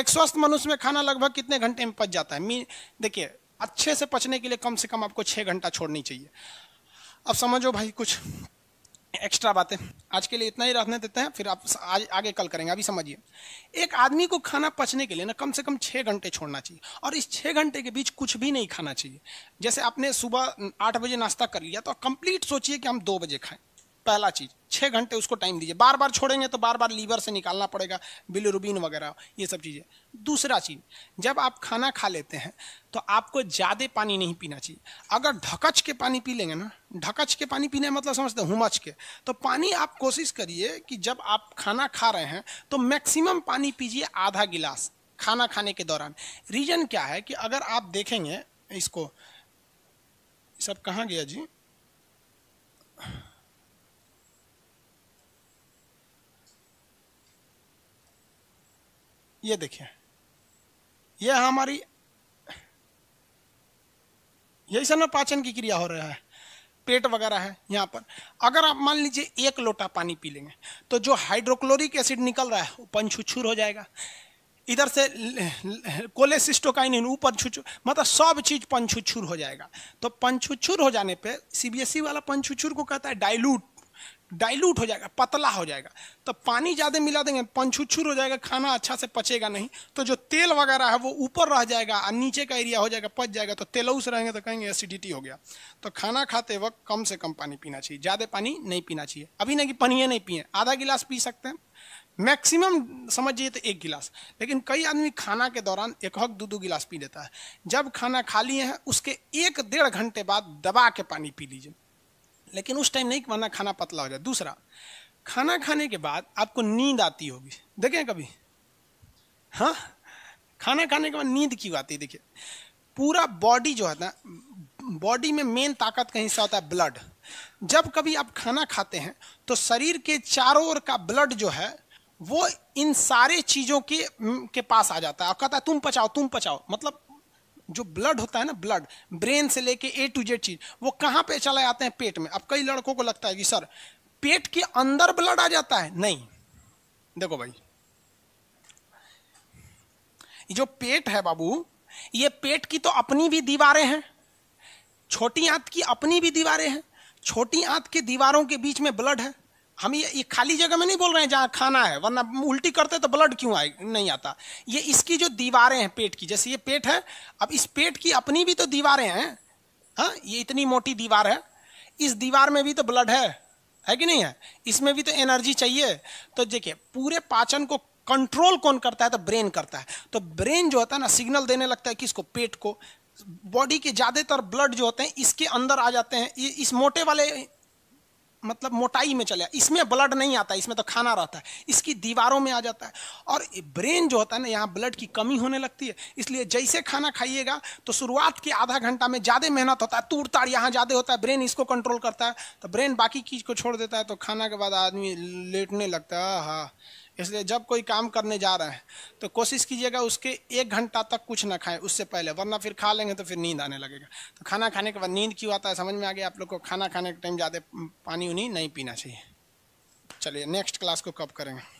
एक स्वस्थ मनुष्य में खाना लगभग कितने घंटे में पच जाता है मी देखिए अच्छे से पचने के लिए कम से कम आपको छः घंटा छोड़नी चाहिए अब समझो भाई कुछ एक्स्ट्रा बातें आज के लिए इतना ही रहने देते हैं फिर आप आज आगे कल करेंगे अभी समझिए एक आदमी को खाना पचने के लिए ना कम से कम छः घंटे छोड़ना चाहिए और इस छः घंटे के बीच कुछ भी नहीं खाना चाहिए जैसे आपने सुबह आठ बजे नाश्ता कर लिया तो कंप्लीट सोचिए कि हम दो बजे खाएं पहला चीज छः घंटे उसको टाइम दीजिए बार बार छोड़ेंगे तो बार बार लीवर से निकालना पड़ेगा बिलरुबिन वगैरह ये सब चीज़ें दूसरा चीज़ जब आप खाना खा लेते हैं तो आपको ज़्यादा पानी नहीं पीना चाहिए अगर ढकच के पानी पी लेंगे ना ढकच के पानी पीने मतलब समझते हैं हुमच के तो पानी आप कोशिश करिए कि जब आप खाना खा रहे हैं तो मैक्सिमम पानी पीजिए आधा गिलास खाना खाने के दौरान रीज़न क्या है कि अगर आप देखेंगे इसको सब कहाँ गया जी ये देखिए यह हमारी यही सब में पाचन की क्रिया हो रहा है पेट वगैरह है यहाँ पर अगर आप मान लीजिए एक लोटा पानी पी लेंगे तो जो हाइड्रोक्लोरिक एसिड निकल रहा है वो पंछुछुर हो जाएगा इधर से कोलेसिस्टोकाइन ऊपर छुछ मतलब सब चीज पंछुछुर हो जाएगा तो पंछुछुर हो जाने पे सीबीएसई e वाला पंछुछुर को कहता है डाइल्यूट डाइल्यूट हो जाएगा पतला हो जाएगा तो पानी ज़्यादा मिला देंगे पंछुछुर हो जाएगा खाना अच्छा से पचेगा नहीं तो जो तेल वगैरह है वो ऊपर रह जाएगा और नीचे का एरिया हो जाएगा पच जाएगा तो तेलउस रहेंगे तो कहेंगे एसिडिटी हो गया तो खाना खाते वक्त कम से कम पानी पीना चाहिए ज़्यादा पानी नहीं पीना चाहिए अभी ना कि पनिए नहीं पिए आधा गिलास पी सकते हैं मैक्सिमम समझिए तो एक गिलास लेकिन कई आदमी खाना के दौरान एक हक दो दो गिलास पी लेता है जब खाना खा लिए हैं उसके एक डेढ़ घंटे बाद दबा के पानी पी लीजिए लेकिन उस टाइम नहीं वरना खाना पतला हो जाए दूसरा खाना खाने के बाद आपको नींद आती होगी देखें कभी हाँ खाना खाने के बाद नींद क्यों आती है देखिए पूरा बॉडी जो है ना बॉडी में मेन ताकत का हिस्सा होता है ब्लड जब कभी आप खाना खाते हैं तो शरीर के चारों ओर का ब्लड जो है वो इन सारे चीज़ों के के पास आ जाता है और कहता है तुम पचाओ तुम पचाओ मतलब जो ब्लड होता है ना ब्लड ब्रेन से लेके ए टू जेड चीज वो कहाँ पे चला आते हैं पेट में अब कई लड़कों को लगता है कि सर पेट के अंदर ब्लड आ जाता है नहीं देखो भाई जो पेट है बाबू ये पेट की तो अपनी भी दीवारें हैं छोटी आंत की अपनी भी दीवारें हैं छोटी आंत की दीवारों के बीच में ब्लड है हम ये, ये खाली जगह में नहीं बोल रहे हैं जहाँ खाना है वरना उल्टी करते तो ब्लड क्यों आए नहीं आता ये इसकी जो दीवारें हैं पेट की जैसे ये पेट है अब इस पेट की अपनी भी तो दीवारें हैं हाँ ये इतनी मोटी दीवार है इस दीवार में भी तो ब्लड है है कि नहीं है इसमें भी तो एनर्जी चाहिए तो देखिए पूरे पाचन को कंट्रोल कौन करता है तो ब्रेन करता है तो ब्रेन जो होता है ना सिग्नल देने लगता है किसको पेट को बॉडी के ज़्यादातर ब्लड जो होते हैं इसके अंदर आ जाते हैं इस मोटे वाले मतलब मोटाई में चले इसमें ब्लड नहीं आता इसमें तो खाना रहता है इसकी दीवारों में आ जाता है और ब्रेन जो होता है ना यहाँ ब्लड की कमी होने लगती है इसलिए जैसे खाना खाइएगा तो शुरुआत के आधा घंटा में ज़्यादा मेहनत होता है तूड़ ताड़ यहाँ ज़्यादा होता है ब्रेन इसको कंट्रोल करता है तो ब्रेन बाकी चीज़ को छोड़ देता है तो खाना के बाद आदमी लेटने लगता है हाँ इसलिए जब कोई काम करने जा रहा है तो कोशिश कीजिएगा उसके एक घंटा तक कुछ ना खाएं उससे पहले वरना फिर खा लेंगे तो फिर नींद आने लगेगा तो खाना खाने के बाद नींद क्यों आता है समझ में आ गया आप लोग को खाना खाने के टाइम ज़्यादा पानी उनी नहीं पीना चाहिए चलिए नेक्स्ट क्लास को कब करेंगे